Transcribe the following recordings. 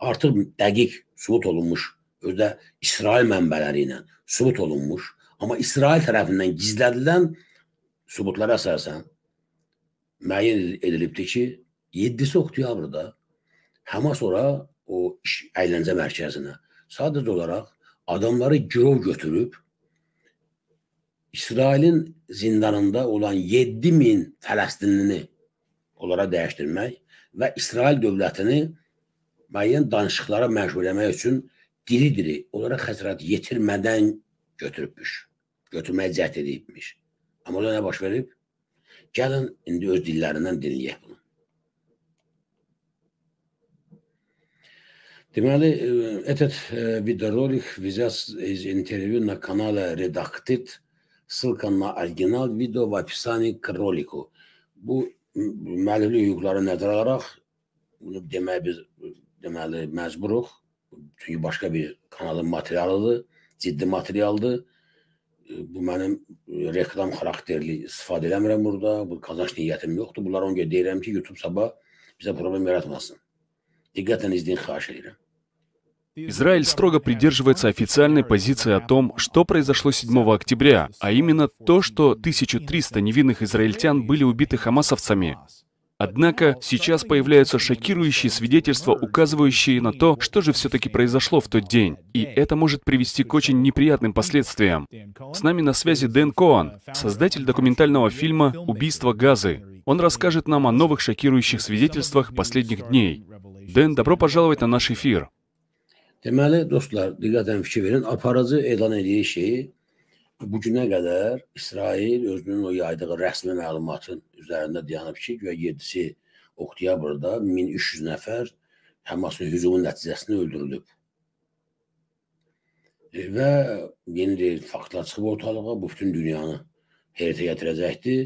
artıq dəqiq sübut olunmuş, özdə İsrail mənbələri ilə sübut olunmuş, amma İsrail tərəfindən gizlədilən sübutlara əsasən müəyyən edilibdir ki, 7-si oktyabrda Həmas ora o əyləncə mərkəzinə sadəcə olaraq adamları girov götürüb İsrailin zindanında olan 7000 Fələstinlini onlara dəyişdirmək və İsrail dövlətini müəyyən danışıqlara məcbur eləmək üçün diri-diri onlara xəsarət yetirmədən götürübmüş. Götürməyə cəhd edibmiş. Amma orada nə baş verib? Gəlin indi öz dillərindən dinləyək bunu. Deməli, этот видеоролик взят из интервью на канале Redacted. Ссылка на оригинал видео в описании к ролику. Bu müəlliflik hüquqları nəzərə alaraq bunu deməyə biz deməli məcburuq. Çünki başqa bir kanalın materialıdır, ciddi materialdır. Bu mənim reklam xarakterli istifadə eləmirəm burada. Bu qazanc niyyətim yoxdur. Bunlar ona görə deyirəm ki, YouTube sabah bizə problem yaratmasın. Diqqətlə izləyin, xahiş edirəm. Израиль строго придерживается официальной позиции о том, что произошло 7 октября, а именно то, что 1300 невинных израильтян были убиты хамасовцами. Однако сейчас появляются шокирующие свидетельства, указывающие на то, что же все-таки произошло в тот день, и это может привести к очень неприятным последствиям. С нами на связи Дэн Коан, создатель документального фильма «Убийство Газы». Он расскажет нам о новых шокирующих свидетельствах последних дней. Дэн, добро пожаловать на наш эфир. Temelde dostlar dikkaten fikir verin. Aparazı Bugüne kadar İsrail özünün o yaydığı rəsmi məlumatın üzərində dayanıb ki, güya 7-si oktyabrda 1300 nəfər Həmasın hücumu nəticəsində öldürülüb. E, və yeni deyil, faktlar çıxıb ortalığa, bu bütün dünyanı heyrətə gətirəcəkdir.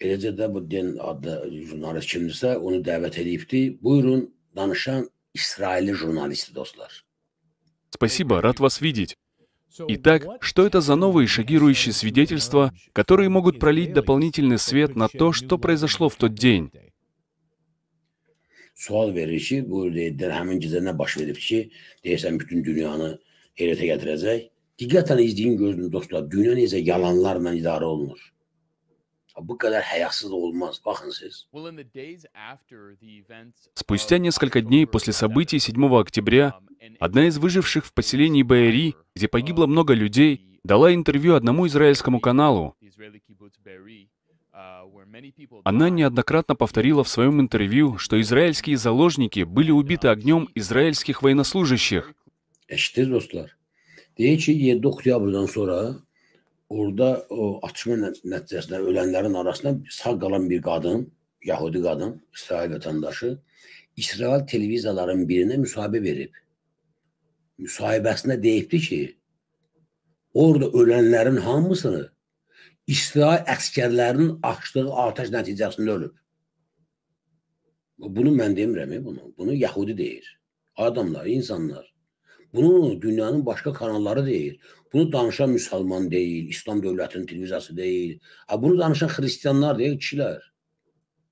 Eləcə də bu Den adlı jurnalist kimdirsə, onu dəvət edibdi. Buyurun, danışan İsraili jurnalisti dostlar. Спасибо, рад вас видеть. Итак, что это за новые шагирующие свидетельства, которые могут пролить дополнительный свет на то, что произошло в тот день? sual verir ki, bu reydlər həmin gecədən baş verib ki, deyirsən bütün dünyanı heyrətə gətirəcək. Diqqətlə izləyin gözünü dostlar, dünya necə yalanlarla idarə olunur. А bu kadar hayatsız olmaz. Bakın siz. Спустя несколько дней после событий 7 октября um, одна из выживших в поселении Баэри, где погибло um, много людей, дала интервью одному израильскому каналу. Uh, Она неоднократно повторила в своем интервью, что израильские заложники были убиты uh, огнем израильских военнослужащих. orada o açma nəticəsində ölənlərin arasında sağ qalan bir qadın, yəhudi qadın, İsrail vətəndaşı İsrail televiziyaların birinə müsahibə verib. Müsahibəsində deyibdi ki, orada ölənlərin hamısını İsrail əskərlərinin açdığı atəş nəticəsində ölüb. Bunu mən demirəm, e, bunu. Bunu yəhudi deyir. Adamlar, insanlar. Bunu dünyanın başqa kanalları deyir. Bunu danışan müsəlman deyil, İslam dövlətinin televiziyası deyil. Ha, bunu danışan xristianlar deyil, kişilər.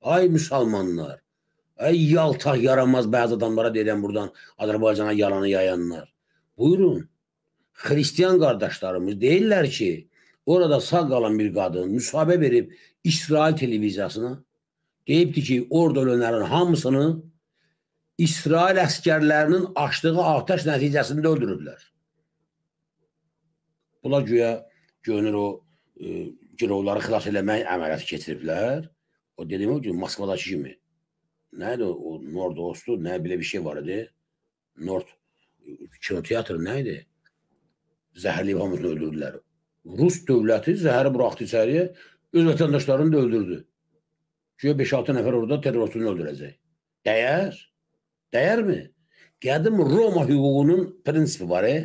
Ay müsəlmanlar. Ay yaltaq yaramaz bəzi adamlara deyilən buradan Azərbaycana yalanı yayanlar. Buyurun. Xristiyan qardaşlarımız deyirlər ki, orada sağ qalan bir qadın müsahibə verib İsrail televiziyasına deyibdi ki, orada ölənlərin hamısını İsrail əskərlərinin açdığı atəş nəticəsində öldürüblər. Bunlar güya görünür o e, girovları xilas eləmək əməliyyatı keçiriblər. O dediyim o gün Moskvadakı kimi. Nə idi o Nordostu, nə belə bir şey var idi. Nord kinoteatr nə idi? Zəhərləyib hamısını öldürdülər. Rus dövləti zəhəri buraxdı içəriyə, öz vətəndaşlarını da öldürdü. Güya 5-6 nəfər orada terrorçunu öldürəcək. Dəyər? Dəyərmi? Qədim Roma hüququnun prinsipi var, e?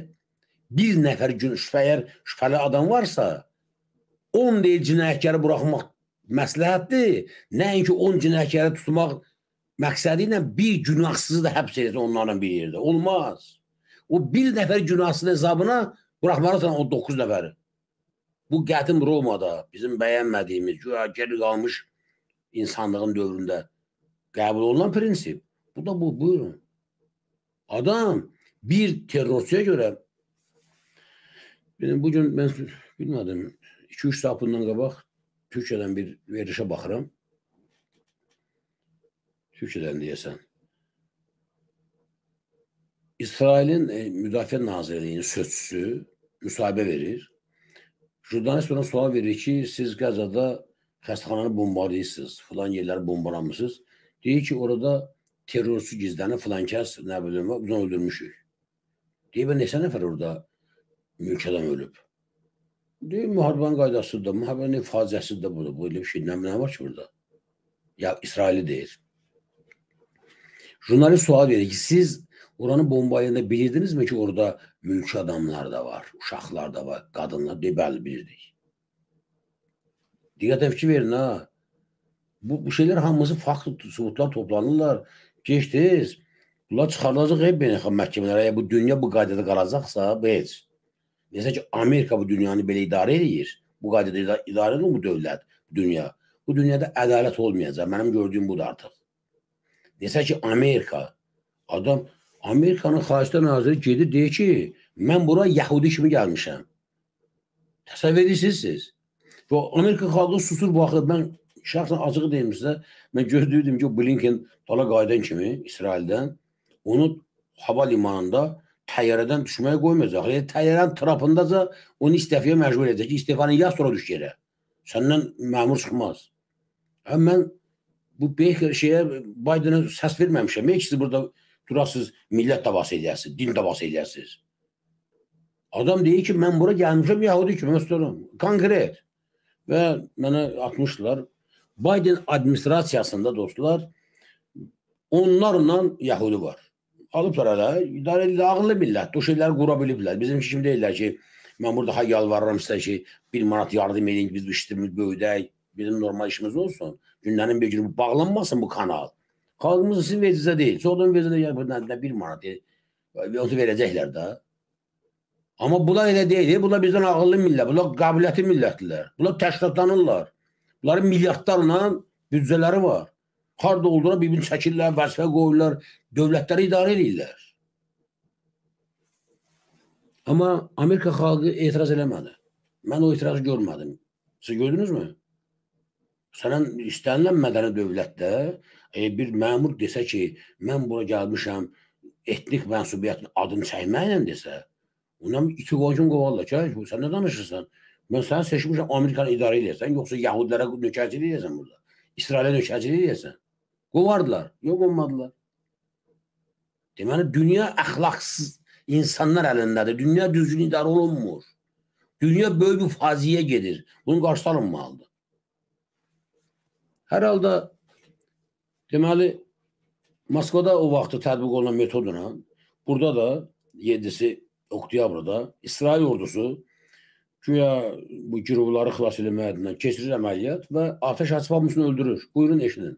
bir nəfər gün şübhəyər şübhəli adam varsa, 10 deyil cinayətkarı buraxmaq məsləhətdir. Nəinki 10 cinayətkarı tutmaq məqsədi ilə bir günahsızı da həbs edəsən onlarla bir yerdə. Olmaz. O bir nəfər günahsızın hesabına buraxmalısan o 9 nəfəri. Bu qədim Romada bizim bəyənmədiyimiz, güya geri qalmış insanlığın dövründə qəbul olunan prinsip. Bu da bu, buyurun. Adam bir terrorçuya görə Yəni bu gün mən bilmədim 2-3 saat bundan qabaq Türkiyədən bir verilişə baxıram. Türkiyədən deyəsən. İsrailin e, Müdafiə Nazirliyinin sözçüsü müsahibə verir. Jurnalist ona sual verir ki, siz Qəzada xəstəxananı bombalayırsınız, filan yerləri bombalamısınız. Deyir ki, orada terrorçu gizlənib filan kəs, nə bilim, uzun öldürmüşük. Deyir, ben neçə nəfər orada ölkədən ölüb. Deyir, müharibənin qaydasıdır, müharibənin faciəsidir budur. Bu elə bir şey nə, nə var ki burada? Ya İsraili deyir. Jurnalist sual verir ki, siz oranı bombayında bilirdinizmi ki, orada mülki adamlar da var, uşaqlar da var, qadınlar deyir, bəli bilirdik. Diqqət fikir verin ha. Bu, bu şeylər hamısı fakt sübutlar toplanırlar. Gec tez bunlar çıxarılacaq hep beynəlxalq məhkəmələrə. Bu dünya bu qaydada qalacaqsa, bu heç. Məsələn, Amerika bu dünyanı belə idarə eləyir. Bu qaydada idarə olunur bu dövlət, bu dünya. Bu dünyada ədalət olmayacaq. Mənim gördüyüm budur artıq. Desə ki, Amerika adam Amerikanın xarici naziri gedir deyir ki, mən bura yəhudi kimi gəlmişəm. Təsəvvür edirsiniz siz? Və Amerika xalqı susur bu axı mən şəxsən açığı deyim sizə, mən gözləyirdim ki, Blinken dala qayıdan kimi İsraildən onu hava limanında təyyarədən düşməyə qoymayacaq. Yəni təyyarənin trapındaca onu istefaya məcbur edəcək. İstefanı yaz sonra düş yerə. Səndən məmur çıxmaz. Həm mən bu Baker şeyə Bidena səs verməmişəm. Heç siz burada durasınız, millət davası edəsiniz, din davası edəsiniz. Adam deyir ki, mən bura gəlmişəm yahudi kimi məsələn, konkret. Və mənə atmışdılar. Biden administrasiyasında dostlar onlarla yahudi var. Alıblar hələ, idarə edir, ağıllı millətdir. O şeyləri qura biliblər. Bizimki kimi deyirlər ki, mən burada ha yalvarıram sizə ki, bir manat yardım edin ki, biz bu işimiz böyüdək, bizim normal işimiz olsun. Günlərin bir günü bağlanmasın bu kanal. Xalqımız sizin vecinizə deyil. Çoxdan vecinizə gəlir, bir manat. E, Onu verəcəklər də. Amma bunlar elə deyil. E, bunlar bizdən ağıllı millət. Bunlar qabiliyyətli millətdirlər. Bunlar təşkilatlanırlar. Bunların milyardlarla büdcələri var. qar doldura bir-birini çəkirlər, vəzifə qoyurlar, dövlətləri idarə edirlər. Amma Amerika xalqı etiraz eləmədi. Mən o etirazı görmədim. Siz gördünüzmü? Sənən istənilən mədəni dövlətdə e, bir məmur desə ki, mən bura gəlmişəm, etnik mənsubiyyətin adını çəkməklə desə, ona iki qoycun qovarlar ki, bu, sən nə danışırsan? Mən səni seçmişəm, Amerikanı idarə edəsən, yoxsa Yahudilərə nökərçilik edəsən burada. İsrail'e nökərçilik edəsən. Qovardılar, yox olmadılar. Deməli, dünya əxlaqsız insanlar əlindədir. Dünya düzgün idarə olunmur. Dünya böyük bir faziyə gedir. Bunun qarşısı alınmalıdır. Hər halda, deməli, Moskvada o vaxtı tətbiq olunan metodla, burada da 7-si oktyabrda İsrail ordusu güya bu girovları xilas eləmək adına keçirir əməliyyat və atəş açmaq üçün öldürür. Buyurun eşidin.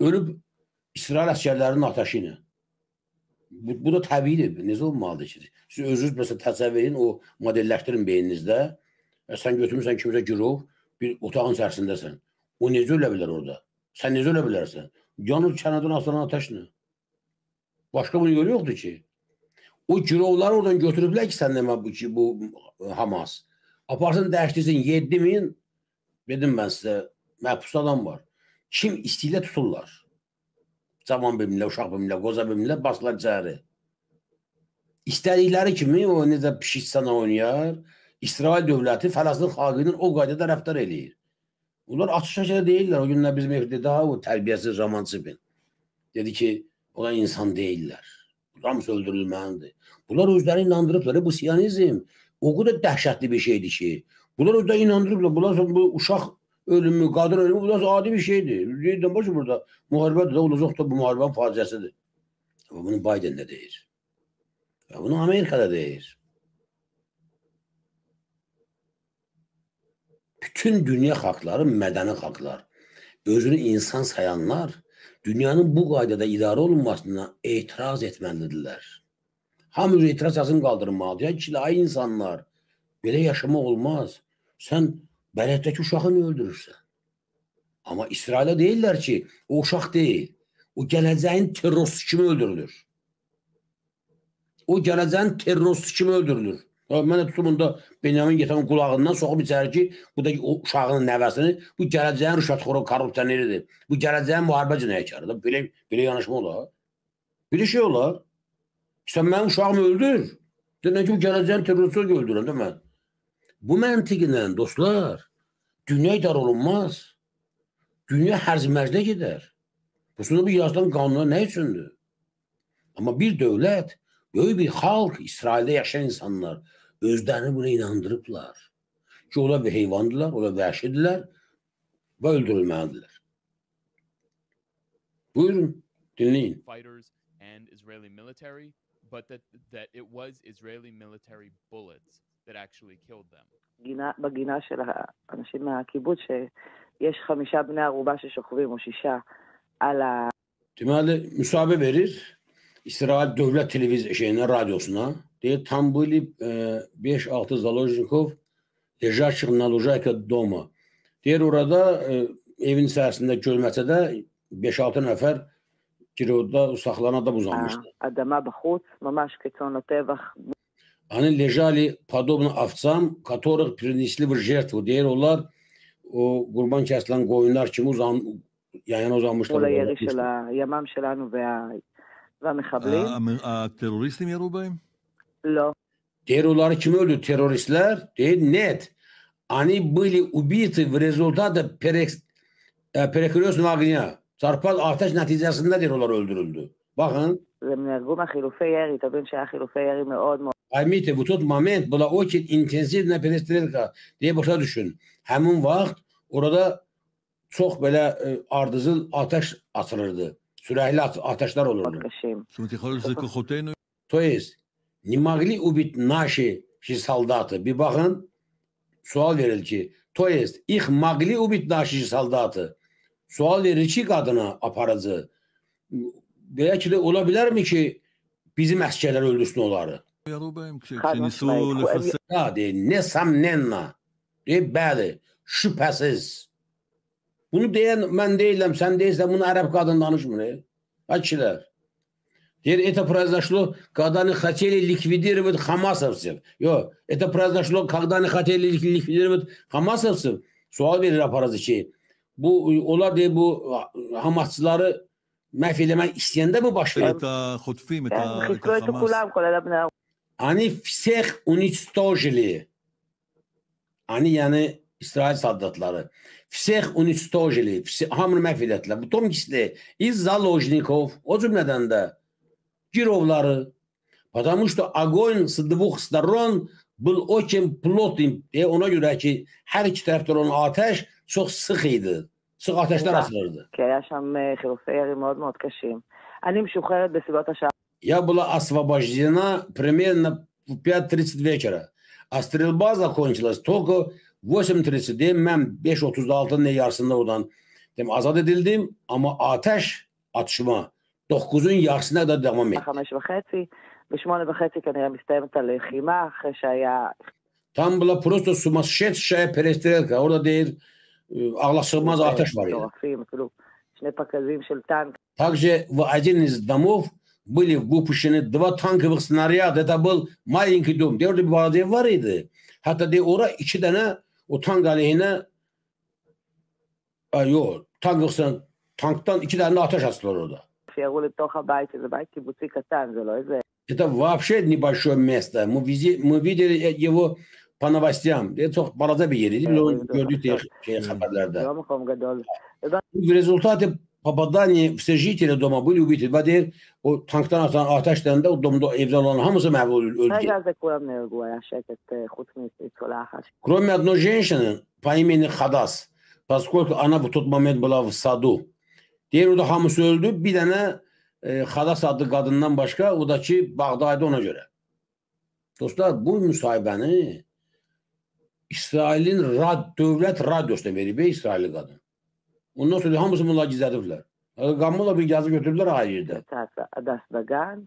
ölüb İsrail əsgərlərinin atəşi ilə. Bu, bu da təbiidir. Necə olmalıdır ki? Siz özünüz məsələn təsəvvür edin, o modelləşdirin beyninizdə. Və e, sən götürmüsən kimsə girov, bir otağın içərisindəsən. O necə ölə bilər orada? Sən necə ölə bilərsən? Yalnız kənardan atılan atəşlə. Başqa bunun yolu yoxdur ki. O girovları oradan götürüblər ki, sən demə bu ki, bu e, Hamas. Aparsın dəyişdirsin 7000 dedim mən sizə, məhbus adam var kim istəyirlər tuturlar. Cavan bölümlə, uşaq bölümlə, qoza bölümlə baslar cəri. İstədikləri kimi o necə pişiksən oynayar, İsrail dövləti Fələstin xalqının o qaydada rəftar eləyir. Bunlar açıq şəkildə deyirlər. O günlər bizim evdə daha o tərbiyəsiz romançibin. Dedi ki, onlar insan deyirlər. Hamısı öldürülməlidir. Bunlar özləri inandırıblar. Bu siyanizm o qədər dəhşətli bir şeydir ki, bunlar özləri inandırıblar. Bunlar bu uşaq ölümü, qadın ölümü bundan sonra adi bir şeydir. Deyirəm başı burada müharibədir də olacaq da bu müharibənin faciəsidir. Amma bunu Biden də deyir. Ya bunu Amerika da deyir. Bütün dünya xalqları mədəni xalqlar. Özünü insan sayanlar dünyanın bu qaydada idarə olunmasına etiraz etməlidirlər. Hamı etiraz səsini qaldırmalıdır. Ya kilayi insanlar belə yaşamaq olmaz. Sən bələdəki uşağını öldürürsən. Amma İsrailə deyirlər ki, o uşaq deyil. O gələcəyin terrorçusu kimi öldürülür. O gələcəyin terrorçusu kimi öldürülür. Mən də tutub onda Benjamin Netanyahu qulağından soxub içəri ki, bu da o uşağının nəvəsini, bu gələcəyin rüşvətxoru korrupsioneridir. Bu gələcəyin müharibə cinayətkarıdır. Belə belə yanaşma olar. Belə şey olar. Sən mənim uşağımı öldür. Deyən ki, bu gələcəyin terrorçusu öldürən də mən. Bu məntiqlə dostlar, dünya idare olunmaz. Dünya hərzmərdə gedər. Pusuna bir yazılan qanuna nə üçündür? Ama bir dövlət, böyle bir halk, İsrail'de yaşayan insanlar özlerini buna inandırıblar. Ki, ola bir heyvandılar, ola vəhşidirlər ve öldürülməlidirlər. Buyurun, dinleyin. Fighters and Israeli military, but that, that it was Israeli military bullets that actually killed them. גינה, בגינה verir istirahat devlet televiz radyosuna diye tam böyle 5-6 Zalojnikov Leja çıkına Doma. Diğer orada evin içerisinde görmese de 5-6 nefer girovda usaklarına da uzanmıştı. Adama bakut, mamaş keton o tevah Они лежали подобно овцам, которых принесли в жертву. Diğer onlar o kurban kesilen koyunlar kimi uzan, yan yana uzanmışlar. Oraya של הימ"מ שלנו וה... והמחבלים. הטרוריסטים ירו בהם? לא. Diğer onları kim öldü? Teröristler? Değil, net. Они были убиты в результате перекрестного огня. Çarpan ateş neticesinde diyorlar öldürüldü. Bakın. הם נהרגו מהחילופי ירי, תבין שהיה חילופי ירי מאוד מאוד Ajmite, vë tot moment bula o ki intensiv nə perestroika deyə başa düşün. Həmin vaxt orada çox belə ə, e, ardızıl ateş açılırdı. Sürəkli ateşlər olurdu. То есть не могли убить наши солдаты. Bir bakın sual verir ki, to есть их могли убить наши солдаты. Sual verir ki kadına aparıcı. Belki de olabilir mi ki bizim askerler öldürsün onları? ירו בהם כשניסו לפסק. nesam Ribbeli. Şüphesiz. Bunu diyen ben değilim, sen değilsen bunu Arap kadın danışmıyor. E? Açılar. Deyir, это произошло, когда они хотели ликвидировать хамасовцев. Yo, это произошло, когда они хотели ликвидировать хамасовцев. Sual verir aparız ki, bu onlar diye bu hamasçıları məhv hutfi mi? bu baş verir. Они всех уничтожили. Они yani İsrail солдатları. Всех уничтожили. Hamını məhv edətdilər. Bu tom kisli и Zaложников, o cümlədən də Girovları. Потому что огонь с двух сторон был очень плотным. E, ona görə ki, hər iki tərəfdən olan atəş çox sıx idi. Sıx atəşlər açılırdı. כי היה שם חילופי ירי מאוד מאוד קשים. אני משוחררת בסביבות השעה я была освобождена примерно в 5.30 вечера. А стрельба закончилась только 8.30 değil mi? 5.36'nın yarısında olan. Dem azad edildim ama ateş atışma 9'un yarısına da devam etti. 5.30 ב-8.30 כנראה מסתיימת הלחימה אחרי שהיה... Tam bula prosto sumashet şeye perestirelka. Orada değil ağla sığmaz ateş var yani. Şne pakazim şel tank. Также в один из домов были выпущены два танковых снаряда. Это был маленький дом. Dördü bir vadiye var idi. Hatta de ora iki tane o tank aleyhine ay, yok tank, tanktan iki tane ateş attılar orada. שירו לתוך הבית, שזה בית קיבוצי קטן, זה לא איזה... Это вообще небольшое место. Мы, вези, мы видели его по новостям. Это только борода бери. В результате Babadani все жители дома были убиты. Два дер o tanktan atan ateşlerinde o domda evde olan hamısı məhv öldü. Кроме одной женщины по имени Хадас, поскольку она в тот момент была в саду. Diğer o da hamısı öldü. Bir dənə e, Hadas adlı qadından başqa o da ki Bağdaydı ona görə. Dostlar bu müsahibəni İsrailin rad, dövlət radiosuna verib İsrailli qadın. Ondan sonra hamısı bunlar gizlədirlər. Qamla bir yazı götürüblər ayırdı. Tasa adasdagan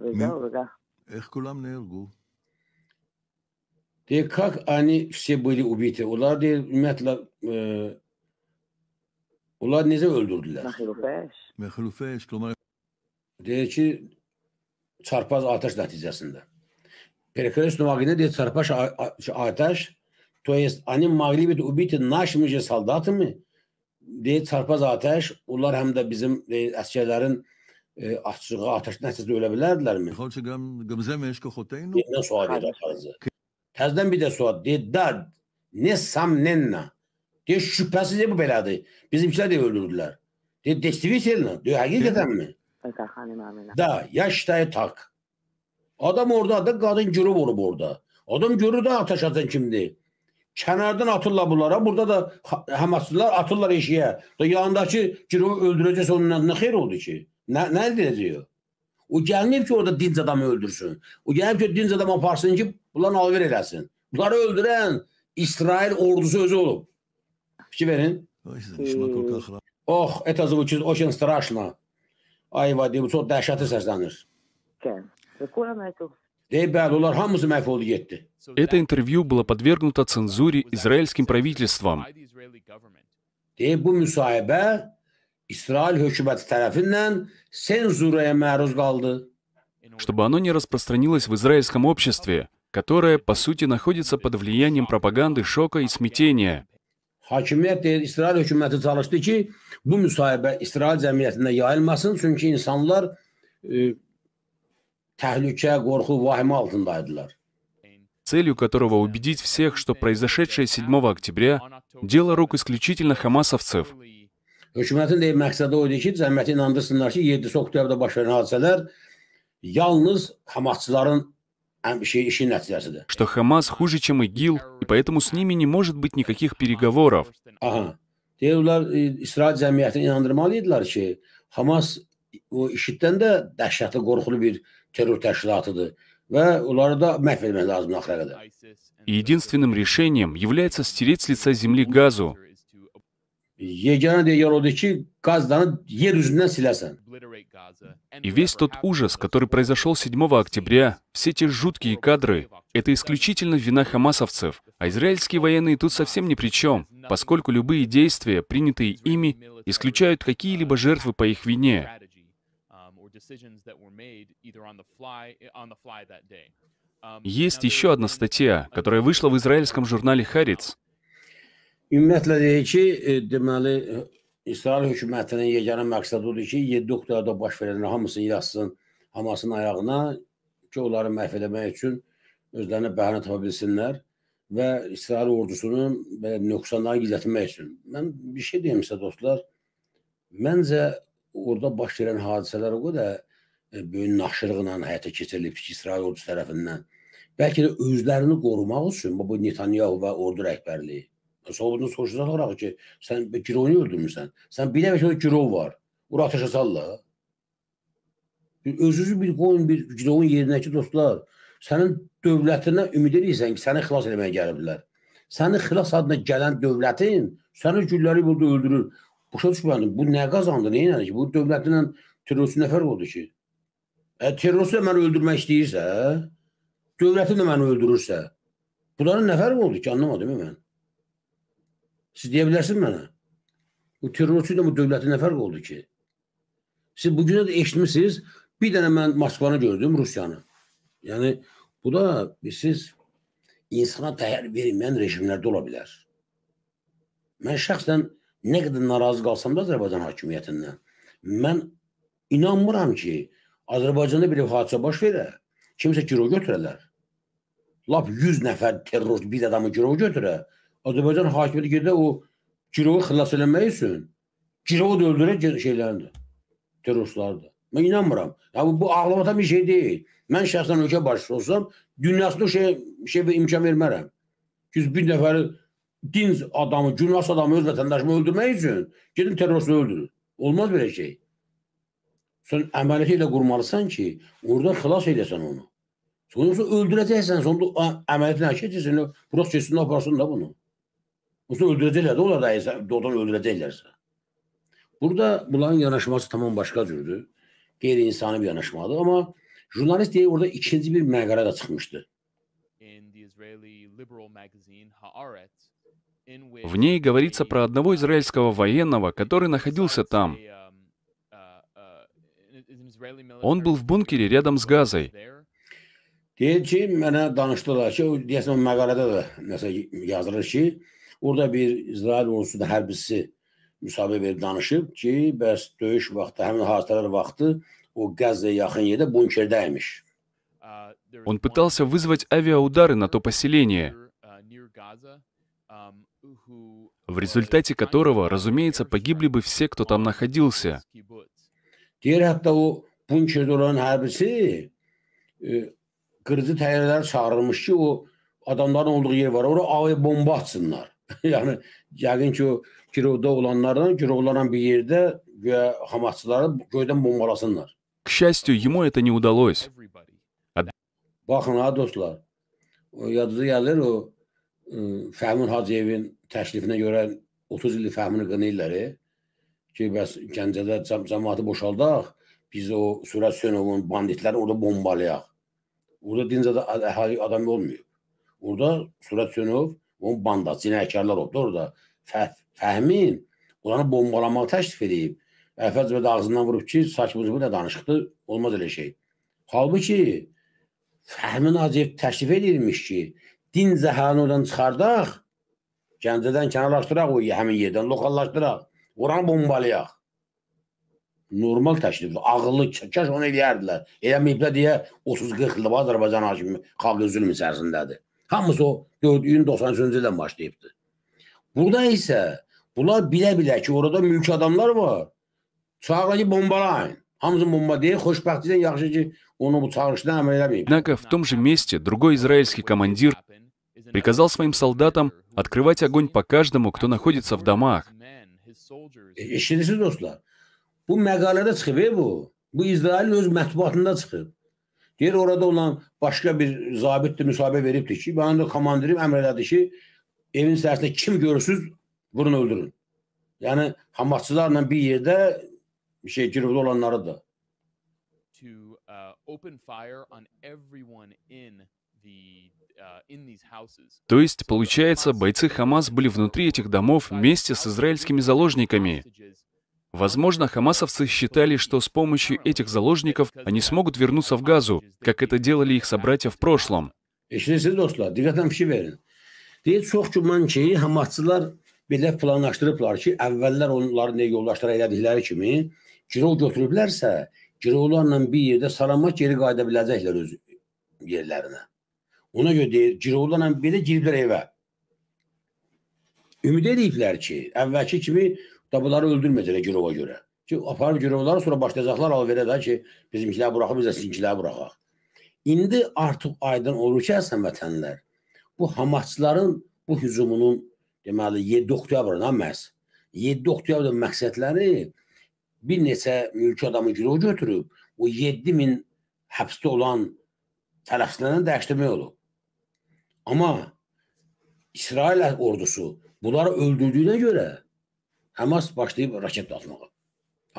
və orada. Эх кулам нейлгу. De как они все были убиты? Onlar de ümumiyyətlə e, onlar öldürdüler? öldürdülər? Məxlufəş. Məxlufəş, klomar. ki, çarpaz ateş neticesinde. Перекрест Новагина deyir, çarpaz ateş, то есть они могли быть убиты нашими же солдатами, deyir çarpaz atəş, onlar həm də bizim deyir, əsgərlərin e, açığı atəş nəticəsində ölə bilərdilərmi? Yenə sual verir aparıcı. Təzədən bir də sual. Deyir, dad, ne samnenna. Deyir, şübhəsiz e, bu belədir. Bizimkilər də öldürdülər. Deyir, destivitelna. Deyir, həqiqətənmi? Da, ya şitayı tak. Adam orada da kadın gürü vurub orada. Adam gürü də atəş atan kimdir? Kənardan atırlar bunlara. Burada da Hamaslılar atırlar eşiyə. Da yanındakı girovu öldürəcəksə onun ne xeyir oldu ki? Ne nə edəcək o? O ki, orada dinc adamı öldürsün. O gəlməyib ki, dinc adamı aparsın ki, bunlar alver eləsin. Bunları öldürən İsrail ordusu özü olub. Fikir verin. Oh, это звучит очень страшно. Ay, Vadim, çox dəhşəti səslənir. Kən. Rekordan aytılsın. Это интервью было подвергнуто цензуре израильским правительством. Чтобы оно не распространилось в израильском обществе, которое, по сути, находится под влиянием пропаганды шока и смятения. Э, Hakimiyet təhlükə, qorxu, vahimə altındaydılar. целью которого убедить всех, что произошедшее 7 октября — дело рук исключительно хамасовцев. Hökumətin də məqsədi o idi ki, cəmiyyəti inandırsınlar ki, 7 oktyabrda baş verən hadisələr yalnız Hamasçıların что Хамас хуже, чем ИГИЛ, и поэтому с ними не может быть никаких переговоров. Ага. Deyirlər, İsrail cəmiyyətini inandırmalı idilər ki, Hamas o işitdən də dəhşətli, qorxulu bir terror təşkilatıdır Единственным решением является стереть с лица земли газу. И весь тот ужас, который произошел 7 октября, все те жуткие кадры, это исключительно вина хамасовцев, а израильские военные тут совсем ни при чем, поскольку любые действия, принятые ими, исключают какие-либо жертвы по их вине. decisions that were made either on the fly eh, on the fly that day. Um, Есть еще одна статья, которая вышла в израильском журнале Харец. Ümumiyyətlə deyir ki, e, deməli e, İsrail hökumətinin yeganə məqsədi odur ki, 7 oktyabrda baş verənlər hamısını yazsın Hamasın ayağına ki, onları məhv etmək üçün özlərinə bəhanə tapa bilsinlər və İsrail ordusunu belə nöqsanlara gizlətmək üçün. Mən bir şey deyim sizə dostlar. Məncə orada baş verən hadisələr o qədər e, böyük naxışlıqla həyata keçirilib ki, İsrail ordusu tərəfindən. Bəlkə də özlərini qorumaq üçün bu Netanyahu və ordu rəhbərliyi. Sonra bundan soruşacaqlar ki, sən gironu öldürmüsən. Sən bilə ki, girov var. Ora atəş atarlar. Özünüzü bir qoyun bir girovun yerinə ki, dostlar, sənin dövlətinə ümid edirsən ki, səni xilas etməyə gəliblər. Sənin xilas adına gələn dövlətin sənin gülləri burada öldürür. Başa düşmürəm. Bu nə qazandı? Nə edir ki? Bu dövlətlə terrorçu nə fərq oldu ki? Ə terrorçu məni öldürmək istəyirsə, dövləti də məni öldürürsə, bunların nə fərqi oldu ki? Anlamadım mən. Siz deyə bilərsiniz mənə? Bu terrorçu ilə bu dövlətin nə fərqi oldu ki? Siz bu günə də eşitmisiniz. Bir dənə mən Moskvanı gördüm, Rusiyanı. Yəni bu da siz insana dəyər verməyən rejimlərdə ola bilər. Mən şəxsən Nə qədər narazı qalsam da Azərbaycan hakimiyyətindən, mən inanmıram ki, Azərbaycanda bir hadisə baş verə, kimsə girov götürələr. Lap 100 nəfər terror bir adamı girov götürə, Azərbaycan hakimiyyəti gedə o girovu xilas eləmək üçün girovu da öldürə şeylərini, terroristləri da. Mən inanmıram. Ya bu, bu ağlamatan bir şey deyil. Mən şəxsən ölkə başçısı olsam, dünyasında o şey, şey imkan vermərəm. 101 nəfəri dinc adamı, günahs adamı öz vətəndaşımı öldürmək üçün gedin terroristini öldürür. Olmaz belə şey. Sən əməliyyatı ilə qurmalısan ki, oradan xilas edəsən onu. Sonra öldürəcəksən, sonra əməliyyatını həkə edəcəksən, bıraq keçsin, aparsın da bunu. Sonra öldürəcəklər də, onlar da doğdan öldürəcəklərsə. Burada bunların yanaşması tamam başqa cürdür. Qeyri-insani bir yanaşmadır. Amma jurnalist deyə orada ikinci bir məqalə də çıxmışdı. In the Israeli liberal magazine Haaretz, В ней говорится про одного израильского военного, который находился там. Он был в бункере рядом с Газой. Он пытался вызвать авиаудары на то поселение в результате которого, разумеется, погибли бы все, кто там находился. kırıcı təyərlər çağırılmış ki, o adamların olduğu yer var, ora avia bomba atsınlar. yəni yəqin ki, o girovda olanlardan, girovlanan bir yerdə göyə Hamasçıları göydən bombalasınlar. К счастью, ему это не удалось. Baxın ha dostlar, o yadıza gəlir o Fəhmin Hacıyevin təklifinə görə 30 ildir fəhmini qınayırlar e. ki, bəs Gəncədə cəm cəmaatı boşaldaq, biz o Sürət Sönovun banditləri orada bombalayaq. Orada dincədə əhali adam olmuyor. Orada Sürət Sönov onun banda, cinayəkarlar oldu orada. Fəh, fəhmin oranı bombalamağı təklif edib. Əvvəlcə də ağzından vurub ki, saçmızı bu nə danışıqdır, olmaz elə şey. Halbuki Fəhmin Hacıyev təklif edirmiş ki, din zəhalini oradan çıxardaq, Gəncədən kənarlaşdıraq o həmin yerdən, lokallaşdıraq. Oranı bombalayaq. Normal təklifdir. Ağıllı kəş onu eləyərdilər. Eləməyiblər deyə 30-40 ildir Azərbaycan hakimi xalqın zülm içərisindədir. Hamısı o gördüyün 93-cü ildən başlayıbdır. Burada isə bunlar bilə-bilə ki, orada mülki adamlar var. Çağırı bombalayın. Hamzин Мумадеев, Хошпахтизен, Яхшиджи, он обуцаршна, Амелами. Однако в том же месте другой израильский командир приказал своим солдатам открывать огонь по каждому, кто находится в домах. İşinizi dostlar. Bu məqalədə çıxıb e, bu. Bu İsrailin öz mətbuatında çıxıb. Deyir orada olan başqa bir zabit də müsahibə veribdi ki, mənim də komandirim əmr elədi ki, evin içərisində kim görürsüz, vurun öldürün. Yəni Hamasçılarla bir yerdə bir şey girivdə olanları da. To uh, open fire on everyone in the Э, То есть, получается, бойцы Хамас были внутри этих домов вместе с израильскими заложниками. Возможно, хамасовцы считали, что с помощью этих заложников они смогут вернуться в Газу, как это делали их собратья в прошлом. girovlarla bir yerdə sarama geri qayıda biləcəklər öz yerlərinə. Ona görə deyir, girovlarla belə giriblər evə. Ümid ediblər ki, əvvəlki kimi bunları öldürməyəcəklər girova görə. Ki, aparıb girovları sonra başlayacaqlar alverə də ki, bizimkilər buraxıb, biz də sizinkiləri buraxaq. İndi artıq aydın olur ki, əsən vətənlər, bu Hamasçıların bu hücumunun deməli 7 oktyabrdan məhz 7 oktyabr məqsədləri bir neçə mülki adamı girov götürüb o 7 min həbsdə olan tərəfsizlərlə dəyişdirmək olub. Ama İsrail ordusu bunları öldürdüyünə görə Həmas başlayıb raket atmağa.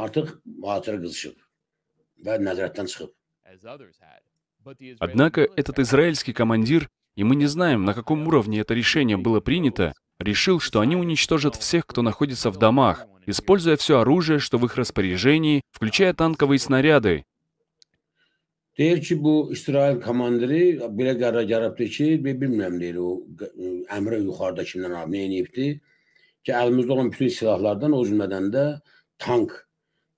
Artıq mühasirə qızışıb və nəzarətdən çıxıb. Однако этот израильский командир, и мы не знаем, на каком уровне это решение было принято, решил, что они уничтожат всех, кто находится в домах, используя все оружие, что в их распоряжении, включая танковые снаряды, Deyir ki, bu İsrail komandiri belə qərar gəlibdir ki, bilmirəm deyir o əmrə yuxarıda kimdən alıb, nə eləyibdi ki, əlimizdə olan bütün silahlardan o cümlədən də tank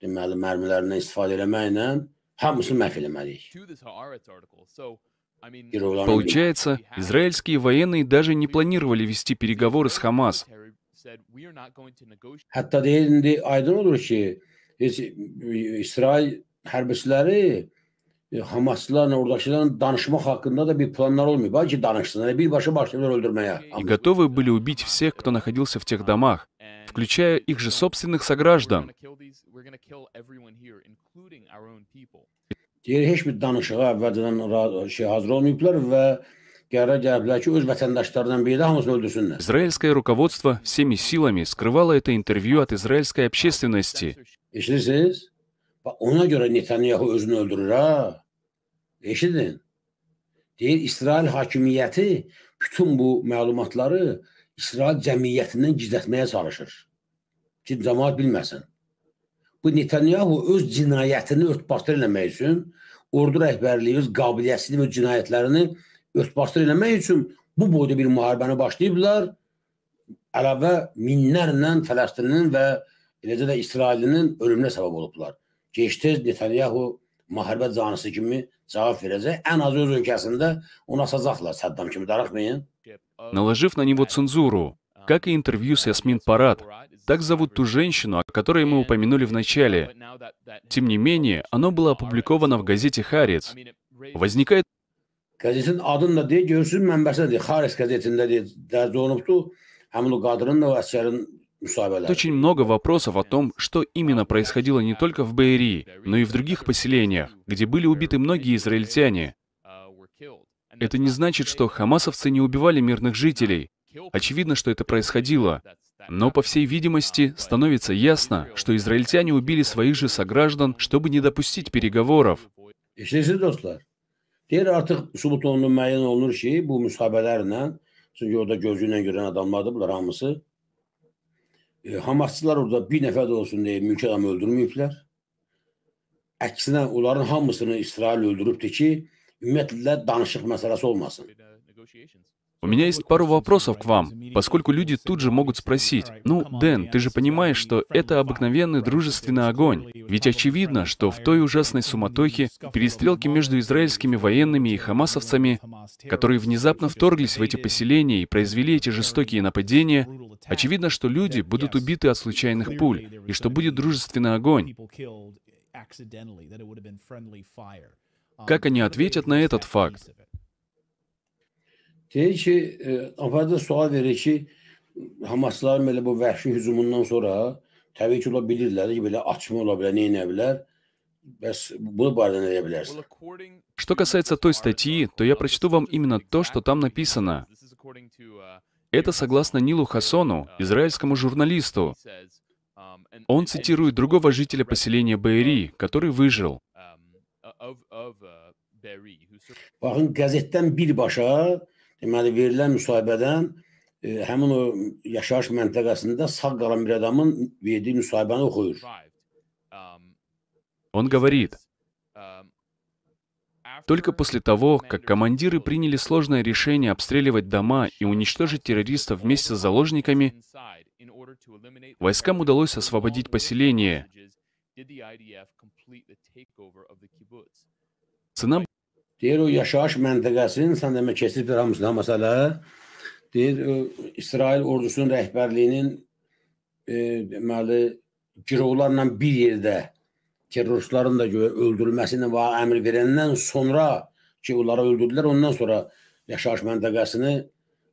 deməli mərmilərindən istifadə eləməklə hamısını məhv eləməliyik. Получается, израильские военные даже не планировали вести переговоры с Хамас. Hətta deyir indi aydın olur ki, heç İsrail hərbiçiləri e, Hamaslılarla oradakilerle danışmak hakkında da bir planlar olmuyor. Belki danışsınlar, birbaşa başlayabilir öldürmeye. И готовы были убить всех, кто находился в тех домах, включая их же собственных сограждан. Deyir, heç bir danışığa əvvəlcədən şey hazır olmayıblar və qərar gəliblər ki, öz vətəndaşlarından biri də hamısını öldürsünlər. Израильское руководство всеми силами скрывало это интервью от израильской общественности. Eşidirsiniz? Bax ona görə Netanyahu özünü öldürür ha. Eşidin. Deyir İsrail hakimiyyəti bütün bu məlumatları İsrail cəmiyyətindən gizlətməyə çalışır. Ki cəmaət bilməsin. Bu Netanyahu öz cinayətini örtbasdır eləmək üçün ordu rəhbərliyi öz qabiliyyətini və cinayətlərini örtbasdır eləmək üçün bu boyda bir müharibəni başlayıblar. Əlavə minlərlə Fələstinin və eləcə də İsrailinin ölümünə səbəb olublar. Gec-tez Netanyahu müharibə canısı kimi cavab verəcək. Ən azı öz ölkəsində onu asacaqlar Səddam kimi darıxmayın. Наложив на него цензуру, как и интервью с Ясмин Парад, так зовут ту женщину, о которой мы упомянули в начале. Тем не менее, оно было опубликовано в газете «Харец». Возникает Qəzetin adını da deyə görürsünüz, mənbəsi də deyə, Xaris qəzetində deyə dərc olunubdur. Həmin o qadının da əsgərin очень много вопросов о том, что именно происходило не только в Бейрии, но и в других поселениях, где были убиты многие израильтяне. Это не значит, что хамасовцы не убивали мирных жителей. Очевидно, что это происходило. Но, по всей видимости, становится ясно, что израильтяне убили своих же сограждан, чтобы не допустить переговоров. Deyir artıq E, Hamasçılar orada bir nəfər də olsun deyə mülki adam öldürməyiblər. Əksinə onların hamısını İsrail öldürübdür ki, ümumiyyətlə danışıq məsələsi olmasın. У меня есть пару вопросов к вам, поскольку люди тут же могут спросить, «Ну, Дэн, ты же понимаешь, что это обыкновенный дружественный огонь. Ведь очевидно, что в той ужасной суматохе, перестрелке между израильскими военными и хамасовцами, которые внезапно вторглись в эти поселения и произвели эти жестокие нападения, очевидно, что люди будут убиты от случайных пуль, и что будет дружественный огонь». Как они ответят на этот факт? Deyir ki, e, sual verir ki, Hamasların belə bu vəhşi hücumundan sonra təbii ki, ola bilirlər ki, belə açma ola bilər, nə edə bilər. Что касается той статьи, то я прочту вам именно то, что там написано. Uh, Это согласно Нилу Хасону, um, израильскому журналисту. Um, Он цитирует другого жителя поселения Бейри, который выжил. Um, uh, Baxın, qəzetdən birbaşa deməli verilən müsahibədən e, həmin o yaşayış məntəqəsində sağ qalan bir adamın verdiyi müsahibəni oxuyur. Он говорит, Только после того, как командиры приняли сложное решение обстреливать дома и уничтожить террористов вместе с заложниками, войскам удалось освободить поселение. Цена Deyir o yaşayış məntəqəsinin sən demə keçid bir hamısına məsələ. Deyir o, İsrail ordusunun rəhbərliyinin e, deməli girovlarla bir yerdə terroristlərin də öldürülməsini və əmr verəndən sonra ki, onları öldürdülər, ondan sonra yaşayış məntəqəsini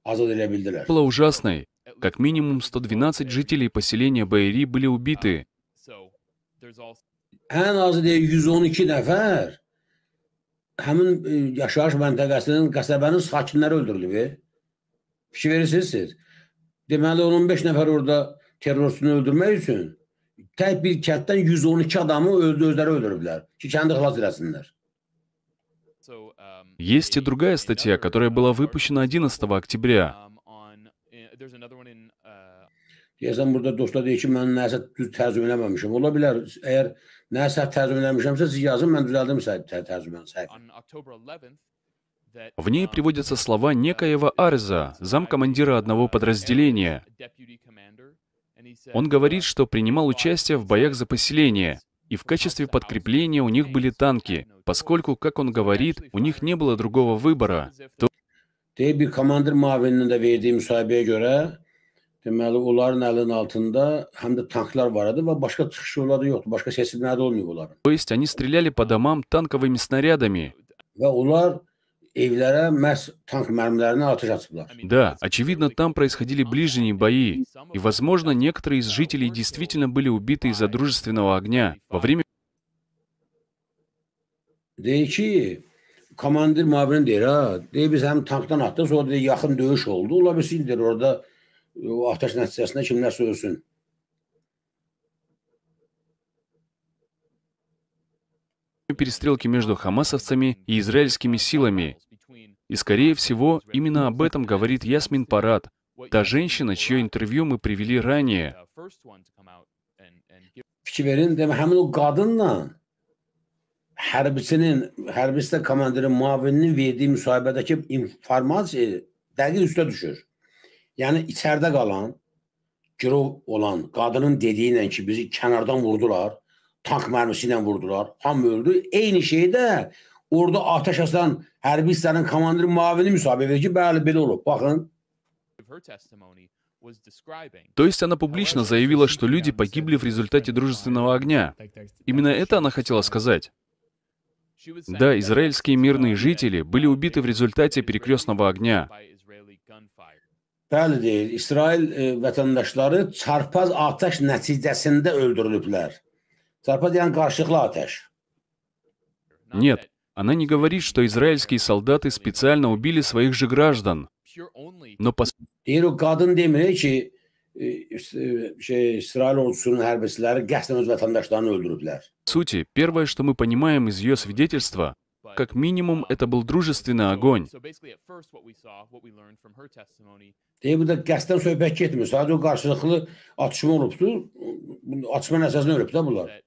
azad edə bildilər. Было ужасной. Как минимум 112 жителей поселения Бэйри были убиты. Ən azı deyə 112 nəfər həmin yaşayış məntəqəsinin, qəsəbənin sakinləri öldürülüb. Fikir verirsiniz siz. Deməli 15 nəfər orada terrorçunu öldürmək üçün tək bir kənddən 112 adamı öz özləri öldürüblər ki, kəndi xilas eləsinlər. Есть и другая статья, которая была выпущена 11 октября. Deyəsən, burada dostlar deyir ki, mən nəsə düz təzim eləməmişim. Ola bilər, əgər Nə səhv tərcümə eləmişəmsə, siz yazın, mən düzəldim tərcüməni səhv. В ней um, приводятся слова некоего Арза, замкомандира одного uh, подразделения. Он говорит, что принимал участие в боях за поселение, и в качестве подкрепления у них были танки, поскольку, как он говорит, у них не было другого выбора. То... Deməli onların əlinin altında həm də tanklar var idi və başqa çıxış yolları yoxdur. Başqa seçimləri olmayıb onların. То есть они стреляли по домам танковыми снарядами. Və onlar evlərə məhz tank mərmilərini atış açıblar. Да, очевидно, там происходили ближние бои, и, возможно, некоторые из жителей действительно были убиты из-за дружественного огня во время Deyir ki, komandir müavirin deyir, ha, deyir biz həm tankdan atdıq, sonra deyir, yaxın döyüş oldu. Ola bilsin deyir, orada o ateş nəticəsində kimlərsə ölsün. перестрелки между хамасовцами и израильскими силами. И, скорее всего, именно об этом говорит Ясмин Парад, та женщина, чье интервью мы привели ранее. Fikirlərin demə həmin o qadınla hərbçinin, hərbistə komandirin muavininin verdiyi müsahibədəki informasiya dəqiq üstə düşür. Yani içəridə kalan girov olan kadının dediyi ilə ki, bizi kenardan vurdular, tank mermisiyle vurdular, ham öldü. Eyni şey də orada ateş açan hərbi hissənin komandiri müavini müsahibə verir ki, bəli belə olub. Baxın. То есть она публично заявила, что люди погибли в результате дружественного огня. Именно это она хотела сказать. Да, израильские мирные жители были убиты в результате перекрестного огня. Bəli deyir. İsrail e, vətəndaşları çarpaz atəş nəticəsində öldürülüblər. Çarpaz yəni qarşılıqlı atəş. Нет, она не говорит, что израильские солдаты специально убили своих же граждан. Но по... Deyir, o qadın demir ki, şey, İsrail ordusunun hərbiçiləri qəsdən öz vətəndaşlarını öldürüblər. Сути, первое, что мы понимаем из ее свидетельства, как минимум, это был дружественный огонь. E, bu da qəsdən söhbət getmir. Sadəcə o qarşılıqlı atışma olubdur. Atışmanın əsasını ölüb də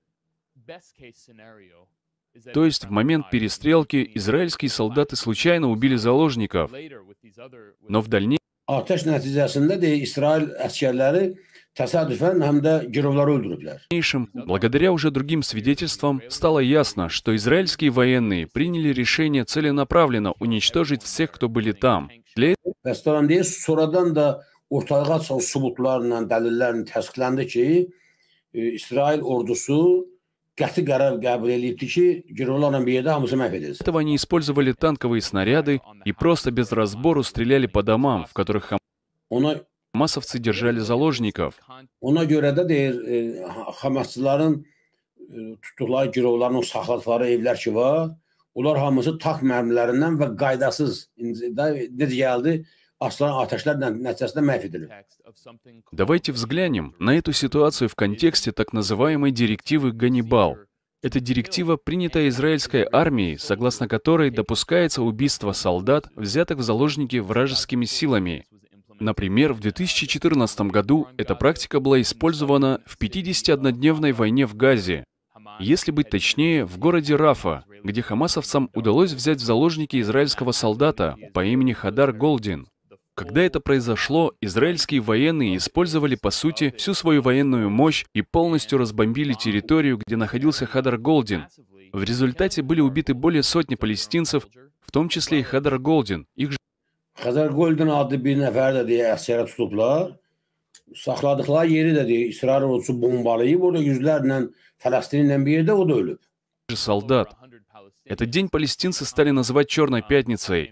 То есть в момент перестрелки израильские солдаты случайно убили заложников, но в дальнейшем... А, Благодаря уже другим свидетельствам стало ясно, что израильские военные приняли решение целенаправленно уничтожить всех, кто были там. Для Этого э, они использовали танковые снаряды и просто без разбору стреляли по домам, в которых Ona Массовцы держали заложников. Ona görə də deyir, e, Hamasçıların e, tutduqları girovların o saxladıqları evlər ki var, onlar hamısı tax mərmilərindən və qaydasız necə gəldi, Давайте взглянем на эту ситуацию в контексте так называемой директивы «Ганнибал». Эта директива, принята израильской армией, согласно которой допускается убийство солдат, взятых в заложники вражескими силами, Например, в 2014 году эта практика была использована в 51-дневной войне в Газе, если быть точнее, в городе Рафа, где хамасовцам удалось взять в заложники израильского солдата по имени Хадар Голдин. Когда это произошло, израильские военные использовали, по сути, всю свою военную мощь и полностью разбомбили территорию, где находился Хадар Голдин. В результате были убиты более сотни палестинцев, в том числе и Хадар Голдин, их же Xəzər Golden adlı bir nəfər də deyə əsirə tutublar. Saxladıqları yeri də deyə israr olucu bombalayıb, orada yüzlərlə Fələstinlə bir yerdə o da ölüb. Солдат. Этот день палестинцы стали называть Черной пятницей.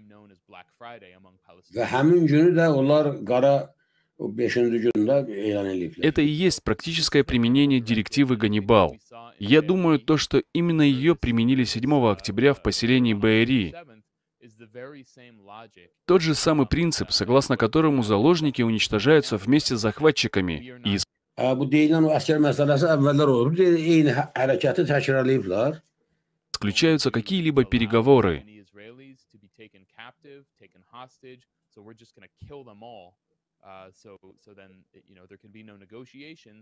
Это и есть практическое применение директивы Ганнибал. Я думаю, то, что именно ее применили 7 октября в поселении Бэри, тот же самый принцип, согласно которому заложники уничтожаются вместе с захватчиками и исключаются какие-либо переговоры. А,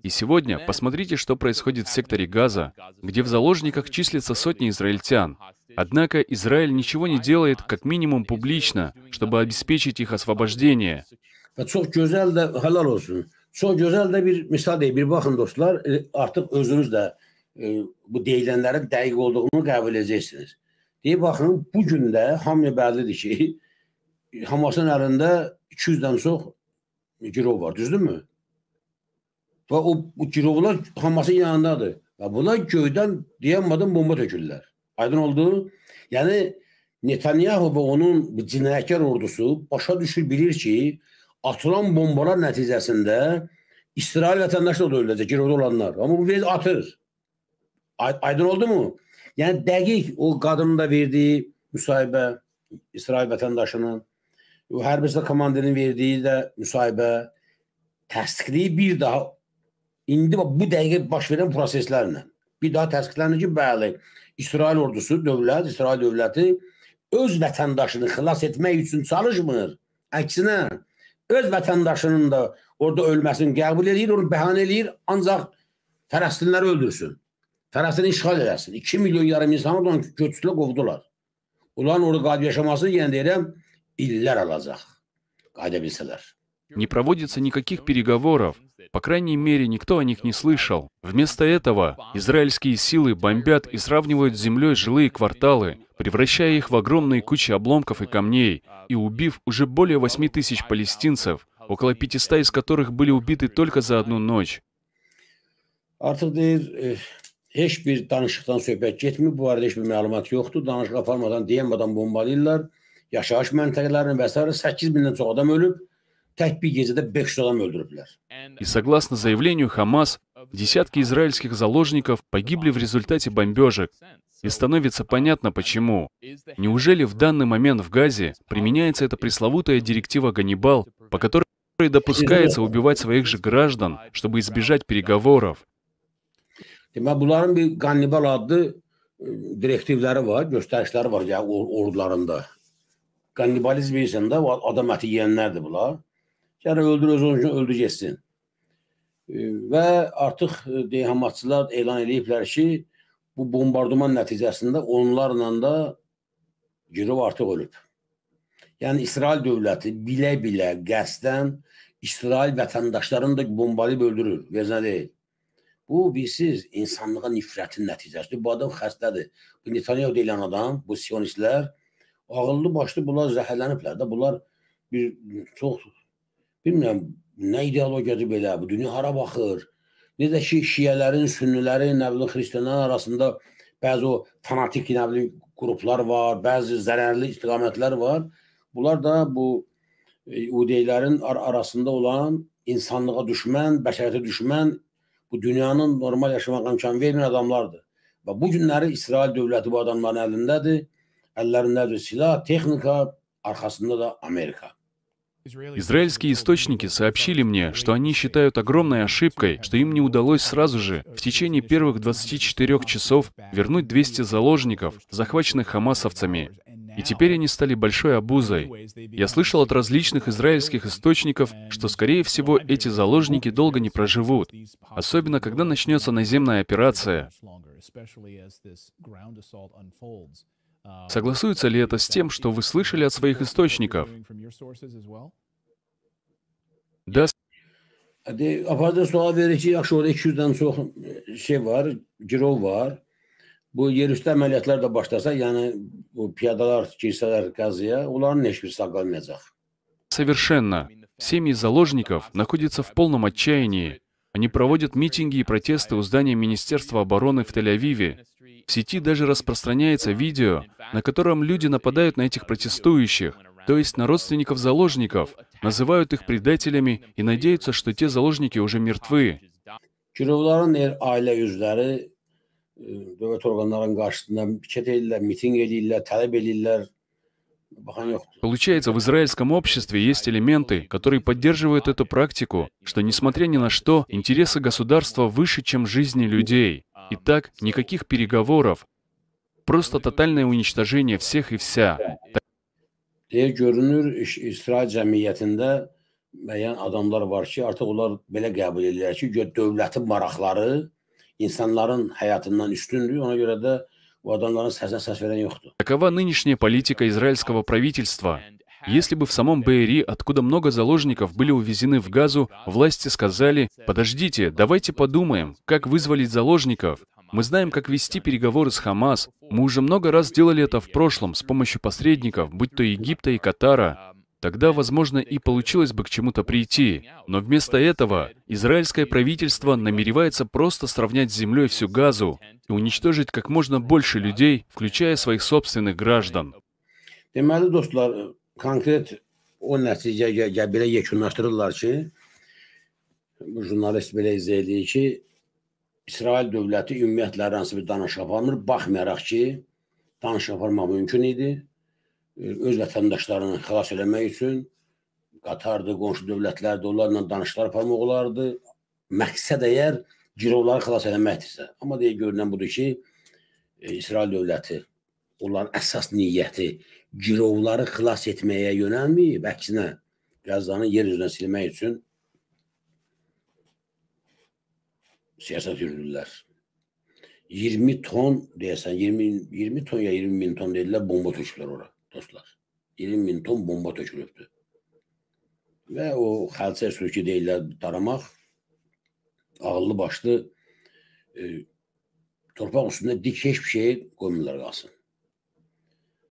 И сегодня посмотрите, что происходит в секторе Газа, где в заложниках числятся сотни израильтян. Однако Израиль ничего не делает, как минимум публично, чтобы обеспечить их освобождение. Çok 200-dən e, e, çox E, girov var, düzdürmü? Və o bu girovlar Hamasın yanındadır. Və buna göydən deyənmadan bomba tökürlər. Aydın oldu? Yəni Netanyahu və onun cinayətkar ordusu başa düşür, bilir ki, atılan bombalar nəticəsində İsrail vətəndaşı da öləcək, girovda olanlar. Amma bu vez atır. Aydın oldu mu? Yəni dəqiq o qadının da verdiyi müsahibə İsrail vətəndaşının Hər birisi komandirin verdiyi də müsahibə təsdiqləyib bir daha indi bu dəqiqə baş verən proseslərlə bir daha təsdiqlənir ki, bəli, İsrail ordusu, dövlət, İsrail dövləti öz vətəndaşını xilas etmək üçün çalışmır. Əksinə, öz vətəndaşının da orada ölməsini qəbul edir, onu bəhanə edir, ancaq Fələstinləri öldürsün. Fələstini işğal eləsin. 2 milyon yarım insanı da köçüsülə qovdular. Onların orada qalib yaşamasını yenə yəni deyirəm, Не проводится никаких переговоров, по крайней мере, никто о них не слышал. Вместо этого израильские силы бомбят и сравнивают с землей жилые кварталы, превращая их в огромные кучи обломков и камней, и убив уже более 8 тысяч палестинцев, около 500 из которых были убиты только за одну ночь. Э, yaşayış məntəqələrini və s. 8 mindən çox adam ölüb, tək bir gecədə 500 adam öldürüblər. И согласно заявлению Хамас, десятки израильских заложников погибли в результате бомбежек, и становится понятно почему. Неужели в данный момент в Газе применяется эта пресловутая директива «Ганнибал», по которой допускается убивать своих же граждан, чтобы избежать переговоров? Demək, bunların bir qannibal adlı direktivləri э, var, göstərişləri var qannibalizm deyirsən də, adam əti yeyənlərdir bunlar. Gərək öldür öz onun üçün öldür getsin. Və artıq e, deyə Hamasçılar elan ediblər ki, bu bombardıman nəticəsində onlarla da girov artıq ölüb. Yəni İsrail dövləti bilə-bilə qəsdən İsrail vətəndaşlarını da bombalayıb öldürür. Vecinə deyil. Bu bilsiz insanlığa nifrətin nəticəsidir. Bu adam xəstədir. Bu Netanyahu deyilən adam, bu sionistlər ağıllı başlı bunlar zəhərləniblər də. Bunlar bir çox bilmirəm nə ideologiyadır belə. Bu dünya hara baxır? Necə ki şiyələrin, sünnilərin, nə bilim xristianlar arasında bəzi o fanatik nə bilim qruplar var, bəzi zərərli istiqamətlər var. Bunlar da bu e, UDİ-lərin ar arasında olan insanlığa düşmən, bəşəriyyətə düşmən, bu dünyanın normal yaşamağa imkan verməyən adamlardır. Və bu günləri İsrail dövləti bu adamların əlindədir Ellerinde silah, техника, arkasında da Amerika. Израильские источники сообщили мне, что они считают огромной ошибкой, что им не удалось сразу же, в течение первых 24 часов, вернуть 200 заложников, захваченных хамасовцами. И теперь они стали большой обузой. Я слышал от различных израильских источников, что, скорее всего, эти заложники долго не проживут, особенно когда начнется наземная операция. Согласуется ли это с тем, что вы слышали от своих источников? Даст Apartda sual verici əməliyyatlar da başlasa, yəni bu piyadalar girsələr Qəzaya, onların heç bir sağlanmayacaq. Совершенно. Семьи заложников находятся в полном отчаянии. Они проводят митинги и протесты у здания Министерства обороны в Тель-Авиве, в сети даже распространяется видео, на котором люди нападают на этих протестующих, то есть на родственников заложников, называют их предателями и надеются, что те заложники уже мертвы. Э, Получается, в израильском обществе есть элементы, которые поддерживают эту практику, что, несмотря ни на что, интересы государства выше, чем жизни людей. Итак, никаких переговоров, просто тотальное уничтожение всех и вся. Deyə görünür İsrail cəmiyyətində müəyyən adamlar var ki, artıq onlar belə qəbul edirlər ki, dövlətin maraqları insanların həyatından üstündür. Ona görə də bu adamların səsinə səs verən yoxdur. Такова нынешняя политика израильского правительства. Если бы в самом Бейри, откуда много заложников были увезены в Газу, власти сказали, подождите, давайте подумаем, как вызволить заложников. Мы знаем, как вести переговоры с Хамас. Мы уже много раз делали это в прошлом с помощью посредников, будь то Египта и Катара. Тогда, возможно, и получилось бы к чему-то прийти. Но вместо этого израильское правительство намеревается просто сравнять с землей всю газу и уничтожить как можно больше людей, включая своих собственных граждан. konkret o nəticə belə yekunlaşdırırlar ki, jurnalist belə izah edir ki, İsrail dövləti ümumiyyətlə hər hansı bir danış aparmır, baxmayaraq ki, danış aparmaq mümkün idi. Öz vətəndaşlarını xilas eləmək üçün Qatardı, qonşu dövlətlərdə onlarla danışlar aparmaq olardı. Məqsəd əgər girovları xilas eləməkdirsə. Amma deyə görünən budur ki, e, İsrail dövləti onların əsas niyyəti girovları xilas etməyə yönəlməyib, əksinə Qəzzanı yer üzünə silmək üçün siyasət yürüdürlər. 20 ton deyəsən, 20, 20 ton ya 20 min ton dedilər, bomba töküblər ora dostlar. 20 min ton bomba tökülübdür. Və o xəlçə sürüki deyirlər daramaq, ağıllı başlı e, torpaq üstündə dik heç bir şey qoymurlar qalsın.